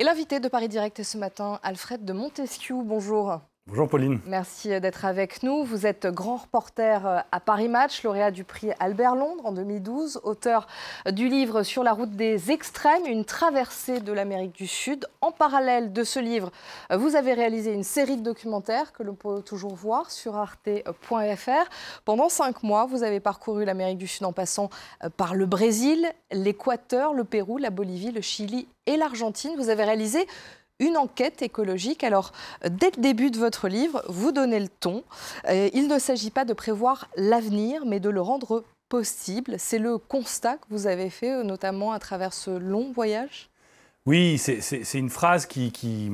Et l'invité de Paris Direct est ce matin, Alfred de Montesquieu. Bonjour. Bonjour Pauline. Merci d'être avec nous. Vous êtes grand reporter euh, à Paris Match, lauréat du prix Albert Londres en 2012, auteur du livre Sur la route des extrêmes, une traversée de l'Amérique du Sud. En parallèle de ce livre, euh, vous avez réalisé une série de documentaires que l'on peut toujours voir sur arte.fr. Pendant cinq mois, vous avez parcouru l'Amérique du Sud en passant euh, par le Brésil, l'Équateur, le Pérou, la Bolivie, le Chili et l'Argentine. Vous avez réalisé une enquête écologique. Alors, dès le début de votre livre, vous donnez le ton. Euh, il ne s'agit pas de prévoir l'avenir, mais de le rendre possible. C'est le constat que vous avez fait, euh, notamment à travers ce long voyage Oui, c'est une phrase qui, qui,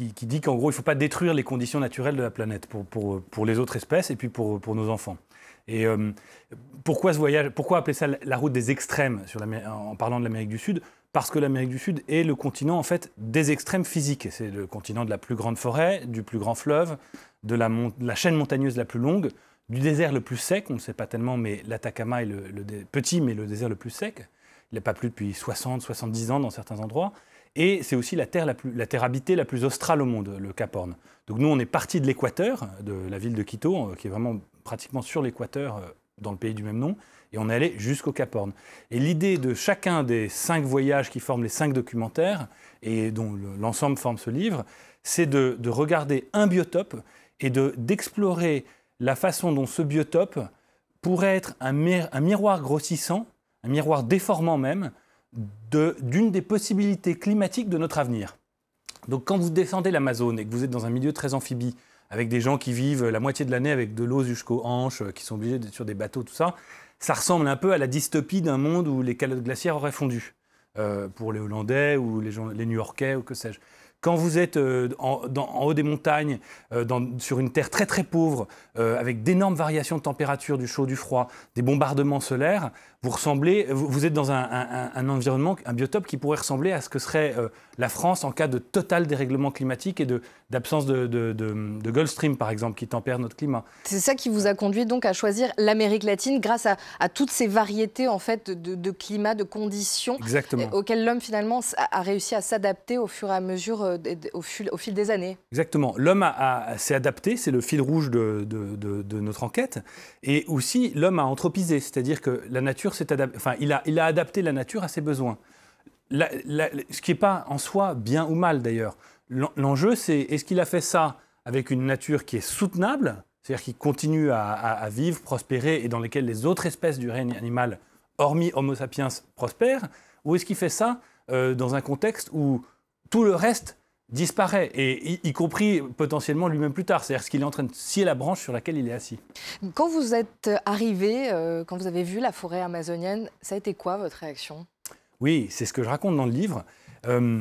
dit qu'en gros, il ne faut pas détruire les conditions naturelles de la planète pour, pour, les autres espèces et puis pour, nos enfants. Et euh, pourquoi ce voyage Pourquoi appeler ça la route des extrêmes en parlant de l'Amérique du Sud parce que l'Amérique du Sud est le continent en fait des extrêmes physiques. C'est le continent de la plus grande forêt, du plus grand fleuve, de la, chaîne montagneuse la plus longue, du désert le plus sec. On ne sait pas tellement, mais l'Atacama est le, petit, mais le désert le plus sec. Il n'est pas plus depuis 60, 70 ans dans certains endroits. Et c'est aussi la terre, la, plus, la terre habitée la plus australe au monde, le Cap Horn. Donc nous, on est parti de l'équateur, de la ville de Quito, euh, qui est vraiment pratiquement sur l'équateur euh, dans le pays du même nom, et on est allé jusqu'au Cap Horn. Et l'idée de chacun des cinq voyages qui forment les cinq documentaires, et dont l'ensemble forme ce livre, c'est de, regarder un biotope et d'explorer la façon dont ce biotope pourrait être un, miroir grossissant, un miroir déformant même, d'une des possibilités climatiques de notre avenir. Donc quand vous descendez l'Amazone et que vous êtes dans un milieu très amphibie, avec des gens qui vivent la moitié de l'année avec de l'eau jusqu'aux hanches, euh, qui sont obligés d'être sur des bateaux, tout ça. Ça ressemble un peu à la dystopie d'un monde où les calottes glaciaires auraient fondu, euh, pour les Hollandais ou les New-Yorkais ou que sais-je. Quand vous êtes euh, en, haut des montagnes, euh, dans, sur une terre très très pauvre, euh, avec d'énormes variations de température, du chaud, du froid, des bombardements solaires, vous ressemblez, vous, êtes dans un, un, environnement, un biotope qui pourrait ressembler à ce que serait la France en cas de total dérèglement climatique et d'absence de, de, de, Gulf Stream, par exemple, qui tempère notre climat. C'est ça qui vous a conduit donc à choisir l'Amérique latine grâce à, toutes ces variétés en fait de, climat, de conditions auxquelles l'homme finalement a réussi à s'adapter au fur et à mesure euh, au fil, au fil des années. Exactement. L'homme a, s'est adapté, c'est le fil rouge de, de, notre enquête. Et aussi, l'homme a anthropisé, c'est-à-dire que la nature s'est enfin, il a, il a adapté la nature à ses besoins. ce qui n'est pas en soi bien ou mal d'ailleurs. L'enjeu, c'est est-ce qu'il a fait ça avec une nature qui est soutenable, c'est-à-dire qui continue à, vivre, prospérer et dans laquelle les autres espèces du règne animal, hormis Homo sapiens, prospèrent, ou est-ce qu'il fait ça euh, dans un contexte où tout le reste disparaît, et y, compris potentiellement lui-même plus tard, c'est-à-dire ce qu'il est en train de scier la branche sur laquelle il est assis. Quand vous êtes arrivé, euh, quand vous avez vu la forêt amazonienne, ça a été quoi votre réaction Oui, c'est ce que je raconte dans le livre. Euh,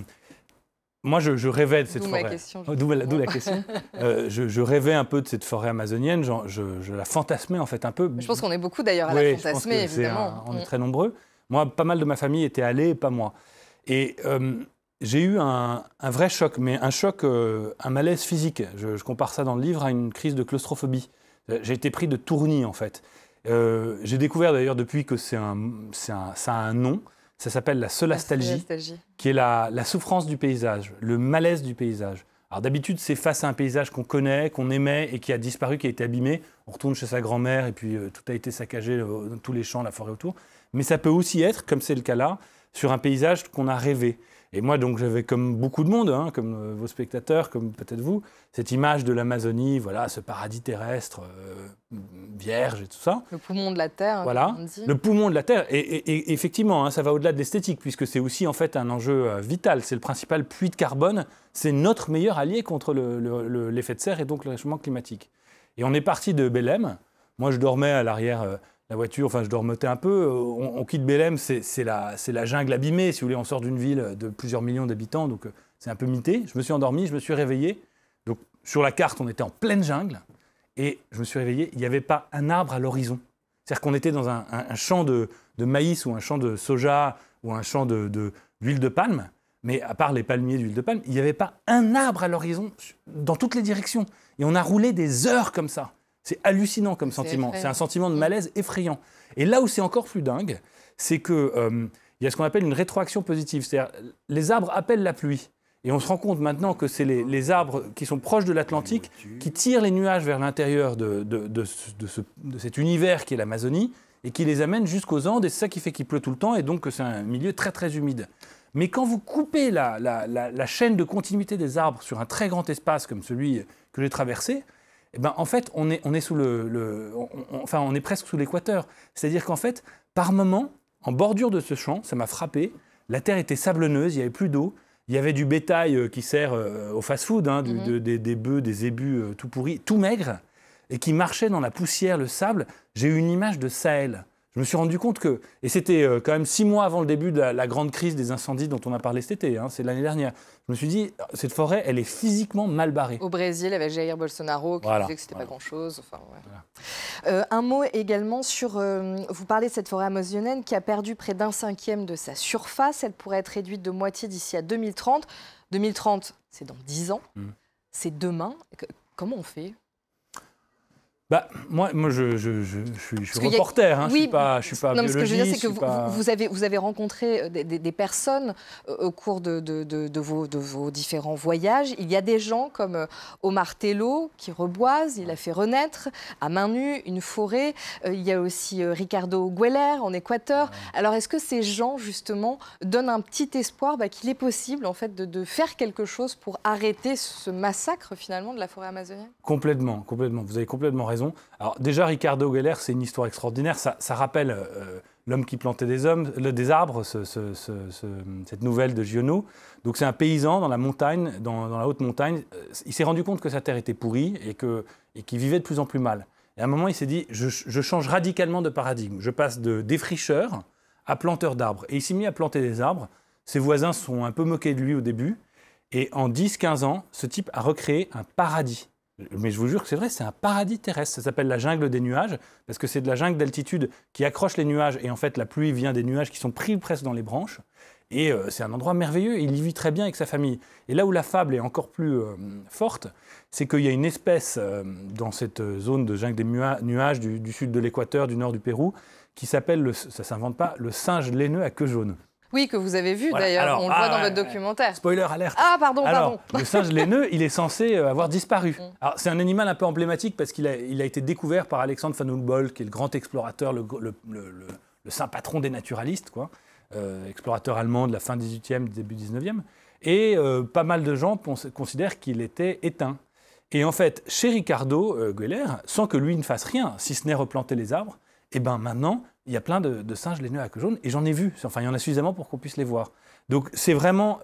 moi, je, rêvais de cette forêt. Oh, d'où la, la question. Euh, je, rêvais un peu de cette forêt amazonienne. je, la fantasmais en fait un peu. Je pense qu'on est beaucoup d'ailleurs à la fantasmer, évidemment. on est mm. très nombreux. Moi, pas mal de ma famille était allée, pas moi. Et j'ai eu un, vrai choc, mais un choc, euh, un malaise physique. Je, compare ça dans le livre à une crise de claustrophobie. Euh, j'ai été pris de tournis, en fait. Euh, j'ai découvert d'ailleurs depuis que c'est un, un, ça a un nom. Ça s'appelle la solastalgie, qui est la, la, souffrance du paysage, le malaise du paysage. Alors d'habitude, c'est face à un paysage qu'on connaît, qu'on aimait et qui a disparu, qui a été abîmé. On retourne chez sa grand-mère et puis tout a été saccagé, tous les champs, la forêt autour. Mais ça peut aussi être, comme c'est le cas là, sur un paysage qu'on a rêvé. Et moi, donc, j'avais comme beaucoup de monde, hein, comme euh, vos spectateurs, comme peut-être vous, cette image de l'Amazonie, voilà, ce paradis terrestre, euh, vierge et tout ça. Le poumon de la terre. Voilà, on dit. le poumon de la terre. Et, effectivement, hein, ça va au-delà de l'esthétique, puisque c'est aussi en fait un enjeu euh, vital. C'est le principal puits de carbone. C'est notre meilleur allié contre l'effet le, de serre et donc le réchauffement climatique. Et on est parti de Belém. Moi, je dormais à l'arrière la voiture, enfin je dormais un peu. Euh, on, quitte Belém, c'est la, jungle abîmée, si vous voulez, on sort d'une ville de plusieurs millions d'habitants, donc euh, c'est un peu mité. Je me suis endormi, je me suis réveillé. Donc sur la carte, on était en pleine jungle, et je me suis réveillé, il n'y avait pas un arbre à l'horizon. C'est-à-dire qu'on était dans un, champ de, maïs ou un champ de soja ou un champ d'huile de palme, mais à part les palmiers d'huile de palme, il n'y avait pas un arbre à l'horizon dans toutes les directions. Et on a roulé des heures comme ça. C'est hallucinant comme sentiment. C'est un sentiment de mm. malaise effrayant. Et là où c'est encore plus dingue, c'est que euh, il y a ce qu'on appelle une rétroaction positive. C'est-à-dire, les arbres appellent la pluie. Et on se rend compte maintenant que c'est les, arbres qui sont proches de l'Atlantique qui tirent les nuages vers l'intérieur de, cet univers qui est l'Amazonie et qui les amène jusqu'aux Andes. Et c'est ça qui fait qu'il pleut tout le temps et donc que c'est un milieu très très humide. Mais quand vous coupez la chaîne de continuité des arbres sur un très grand espace comme celui que j'ai traversé, eh ben, en fait, on est, on est presque sous l'équateur. C'est-à-dire qu'en fait, par moment, en bordure de ce champ, ça m'a frappé, la terre était sablonneuse, il n'y avait plus d'eau, il y avait du bétail euh, qui sert euh, au fast-food, hein, mhm. des, des, bœufs, des ébus euh, tout pourris, tout maigres, et qui marchaient dans la poussière, le sable. J'ai eu une image de Sahel je me suis rendu compte que, et c'était euh, quand même six mois avant le début de la, grande crise des incendies dont on a parlé cet été, hein, c'est l'année dernière, je me suis dit, cette forêt, elle est physiquement mal barrée. Au Brésil, avec Jair Bolsonaro, qui disait que c'était n'était pas grand-chose. Euh, un mot également sur, euh, vous parlez de cette forêt amazonienne qui a perdu près d'un cinquième de sa surface, elle pourrait être réduite de moitié d'ici à 2030. 2030, c'est dans dix ans, hmm. c'est demain. Comment on fait bah, moi, moi, je, suis reporter, hein, oui, je ne suis pas, je suis ce que je veux dire, c'est que vous, avez, vous avez rencontré euh, des, personnes euh, au cours de, vos, de vos différents voyages. Il y a des gens comme euh, Omar Tello, qui reboise, il a fait renaître à main nue une forêt. Il y a aussi Ricardo Gueller en Équateur. Alors, est-ce que ces gens, justement, donnent un petit espoir bah, qu'il est possible, en fait, de, de faire quelque chose pour arrêter ce massacre, finalement, de la forêt amazonienne Complètement, complètement. Vous avez complètement raison. Alors déjà, Ricardo Geller, c'est une histoire extraordinaire. Ça, rappelle euh, l'homme qui plantait des, arbres, cette nouvelle de Giono. Donc c'est un paysan dans la montagne, dans, la haute montagne. Euh, il s'est rendu compte que sa terre était pourrie et qu'il vivait de plus en plus mal. Et à un moment, il s'est dit, je, je, change radicalement de paradigme. Je passe de défricheur à planteur d'arbres. Et il s'est mis à planter des arbres. Ses voisins sont un peu moqués de lui au début. Et en 10-15 ans, ce type a recréé un paradis. Mais je vous jure que c'est vrai, c'est un paradis terrestre. Ça s'appelle la jungle des nuages, parce que c'est de la jungle d'altitude qui accroche les nuages, et en fait la pluie vient des nuages qui sont pris presque dans les branches. Et euh, c'est un endroit merveilleux, il y vit très bien avec sa famille. Et là où la fable est encore plus euh, forte, c'est qu'il y a une espèce euh, dans cette zone de jungle des nuages du, sud de l'équateur, du nord du Pérou, qui s'appelle, ça s'invente pas, le singe laineux à queue jaune. Oui, que vous avez vu d'ailleurs, on le voit ah, dans votre documentaire. Spoiler alerte. Ah, pardon, Alors, pardon. Le singe laineux, il est censé euh, avoir disparu. Mm. c'est un animal un peu emblématique parce qu'il a, été découvert par Alexandre Van Humboldt, qui est le grand explorateur, le, saint patron des naturalistes, quoi. Euh, explorateur allemand de la fin 18e, début 19e. Et euh, pas mal de gens considèrent qu'il était éteint. Et en fait, chez Ricardo euh, sans que lui ne fasse rien, si ce n'est replanter les arbres, et eh ben maintenant, il y a plein de, singes les nœuds à queue jaune, et j'en ai vu. Enfin, il y en a suffisamment pour qu'on puisse les voir. Donc, c'est vraiment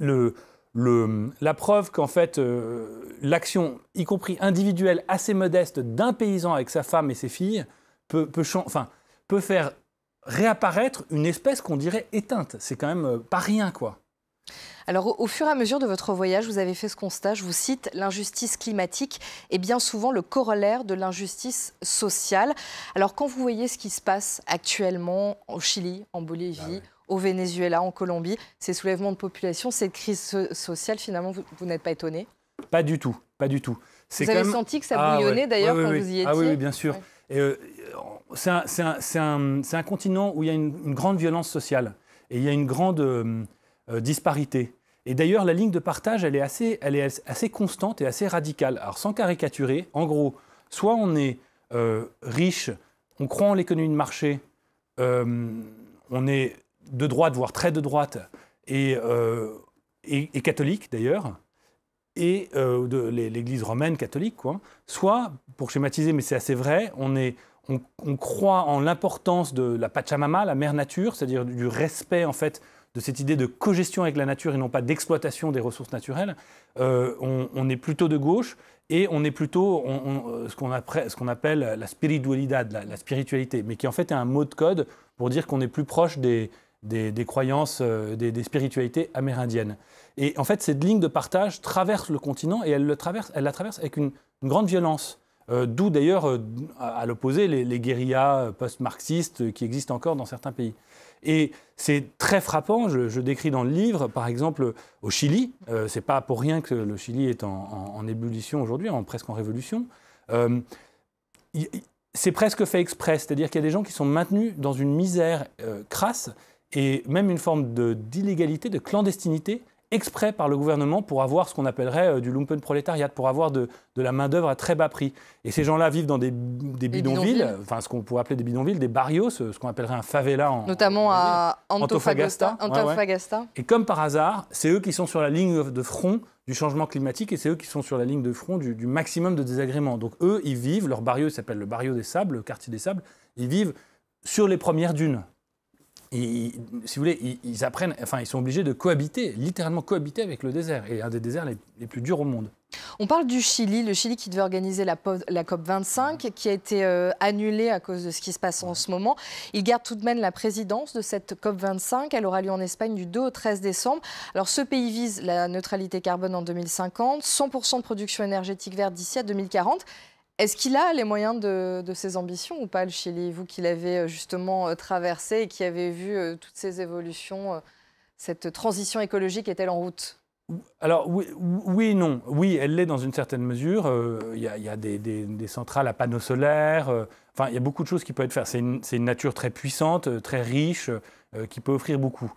la preuve qu'en fait, euh, l'action, y compris individuelle, assez modeste d'un paysan avec sa femme et ses filles, peut faire réapparaître une espèce qu'on dirait éteinte. C'est quand même euh, pas rien, quoi. Alors, au fur et à mesure de votre voyage, vous avez fait ce constat, je vous cite, l'injustice climatique est bien souvent le corollaire de l'injustice sociale. Alors, quand vous voyez ce qui se passe actuellement au Chili, en Bolivie, bah au Venezuela, en Colombie, ces soulèvements de population, cette crise sociale, finalement, vous, n'êtes pas étonné Pas du tout, pas du tout. Vous avez senti que ça ah bouillonnait d'ailleurs quand vous y ah étiez Ah oui, bien sûr. Euh, c'est un, continent où il y a une, grande violence sociale. Et il y a une grande... Euh, euh, disparité. Et d'ailleurs, la ligne de partage, elle est, assez, elle est assez constante et assez radicale. Alors, sans caricaturer, en gros, soit on est euh, riche, on croit en l'économie de marché, euh, on est de droite, voire très de droite, et, et, et catholique d'ailleurs, et de l'Église romaine catholique, quoi. Soit, pour schématiser, mais c'est assez vrai, on est on, on, croit en l'importance de la Pachamama, la mère nature, c'est-à-dire du respect en fait de cette idée de cogestion avec la nature et non pas d'exploitation des ressources naturelles, euh, on, est plutôt de gauche et on est plutôt euh, ce qu'on appelle la spiritualidad, la, spiritualité, mais qui en fait est un mot de code pour dire qu'on est plus proche des, croyances, euh, des, spiritualités amérindiennes. Et en fait, cette ligne de partage traverse le continent et elle, la traverse avec une, grande violence. D'où d'ailleurs, à l'opposé, les, guérillas post-marxistes qui existent encore dans certains pays. Et c'est très frappant, je, décris dans le livre, par exemple, au Chili, euh, ce n'est pas pour rien que le Chili est en, ébullition aujourd'hui, en, presque en révolution. Euh, c'est presque fait exprès, c'est-à-dire qu'il y a des gens qui sont maintenus dans une misère euh, crasse et même une forme d'illégalité, de clandestinité, exprès par le gouvernement pour avoir ce qu'on appellerait euh, du lumpen prolétariat, pour avoir de, de la main-d'œuvre à très bas prix. Et ces gens-là vivent dans des, des bidonvilles, enfin ce qu'on pourrait appeler des bidonvilles, des barrios, ce, qu'on appellerait un favela en. Notamment à Antofagasta. Et comme par hasard, c'est eux qui sont sur la ligne de front du changement climatique et c'est eux qui sont sur la ligne de front du, du maximum de désagréments. Donc eux, ils vivent, leur barrio s'appelle le barrio des sables, le quartier des sables, ils vivent sur les premières dunes ils, si vous voulez, ils, apprennent, enfin, ils sont obligés de cohabiter, littéralement cohabiter avec le désert, et un des déserts les, plus durs au monde. On parle du Chili, le Chili qui devait organiser la, la COP25, qui a été euh, annulée à cause de ce qui se passe en ce moment. Il garde tout de même la présidence de cette COP25. Elle aura lieu en Espagne du 2 au 13 décembre. Alors, ce pays vise la neutralité carbone en 2050, 100% de production énergétique verte d'ici à 2040. Est-ce qu'il a les moyens de, ses ambitions ou pas, le Chili Vous qui l'avez euh, justement euh, traversé et qui avez vu euh, toutes ces évolutions, cette transition écologique est-elle en route alors oui, non. Oui, elle l'est dans une certaine mesure. Il y a, des, centrales à panneaux solaires. enfin, il y a beaucoup de choses qui peuvent être faites. C'est une, nature très puissante, très riche, qui peut offrir beaucoup.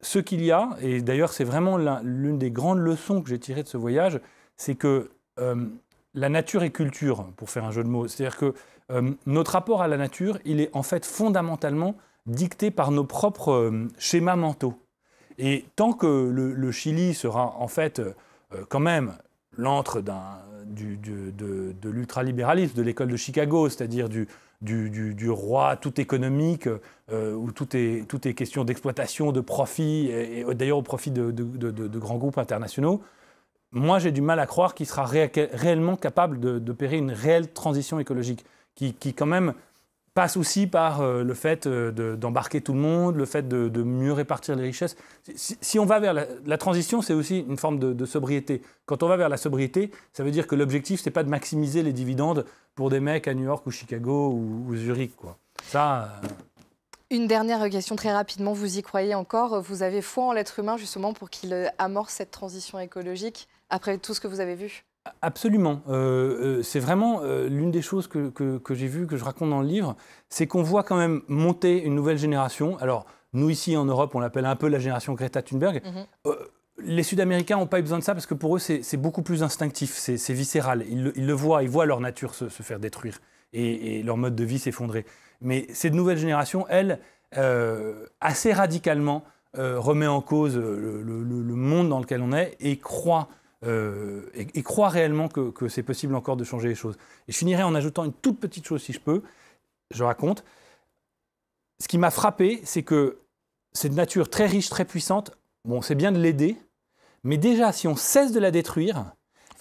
Ce qu'il y a, et d'ailleurs c'est vraiment l'une des grandes leçons que j'ai tirées de ce voyage, c'est que la nature et culture, pour faire un jeu de mots. C'est-à-dire que euh, notre rapport à la nature, il est en fait fondamentalement dicté par nos propres euh, schémas mentaux. Et tant que le, Chili sera en fait euh, quand même l'antre de, l'ultralibéralisme, de l'école de, Chicago, c'est-à-dire du, roi tout économique, où tout est, tout question d'exploitation, de profit, et, d'ailleurs au profit de grands groupes internationaux, moi j'ai du mal à croire qu'il sera réellement capable d'opérer une réelle transition écologique, qui, qui, quand même passe aussi par euh, le fait euh, d'embarquer tout le monde, le fait de, mieux répartir les richesses. Si, on va vers la, transition, c'est aussi une forme de, sobriété. Quand on va vers la sobriété, ça veut dire que l'objectif, n'est pas de maximiser les dividendes pour des mecs à New York ou Chicago ou, Zurich. Quoi. Ça... Euh, une dernière question très rapidement, vous y croyez encore Vous avez foi en l'être humain justement pour qu'il amorce cette transition écologique après tout ce que vous avez vu Absolument. Euh, euh, c'est vraiment euh, l'une des choses que, que, j'ai vues, que je raconte dans le livre, c'est qu'on voit quand même monter une nouvelle génération. Alors, nous ici en Europe, on l'appelle un peu la génération Greta Thunberg. Mhm. les Sud-Américains n'ont pas eu besoin de ça parce que pour eux, c'est beaucoup plus instinctif, c'est viscéral. Ils le, voient, ils voient leur nature se, faire détruire et, leur mode de vie s'effondrer. Mais cette nouvelle génération, elle, assez radicalement, remet en cause le, le monde dans lequel on est et croit euh, et, croit réellement que, c'est possible encore de changer les choses. Et je finirai en ajoutant une toute petite chose, si je peux. Je raconte. Ce qui m'a frappé, c'est que cette nature très riche, très puissante, bon, c'est bien de l'aider, mais déjà, si on cesse de la détruire,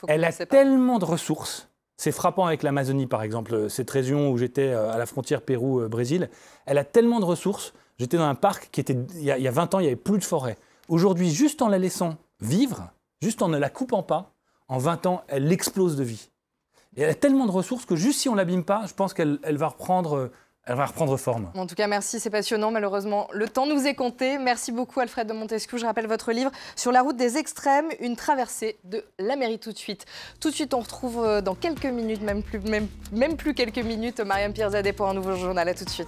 elle a tellement de ressources. C'est frappant avec l'Amazonie, par exemple, cette région où j'étais euh, à la frontière Pérou-Brésil. Elle a tellement de ressources. J'étais dans un parc qui était, il y a 20 ans, il n'y avait plus de forêt. Aujourd'hui, juste en la laissant vivre, juste en ne la coupant pas, en 20 ans, elle explose de vie. Et elle a tellement de ressources que juste si on l'abîme pas, je pense qu'elle va reprendre. Euh, elle va reprendre forme. En tout cas, merci, c'est passionnant. Malheureusement, le temps nous est compté. Merci beaucoup, Alfred de Montesquieu. Je rappelle votre livre Sur la route des extrêmes, une traversée de la mairie tout de suite. Tout de suite, on retrouve euh, dans quelques minutes, même plus, même, plus quelques minutes, Marianne Pierzadeh pour un nouveau journal. À tout de suite.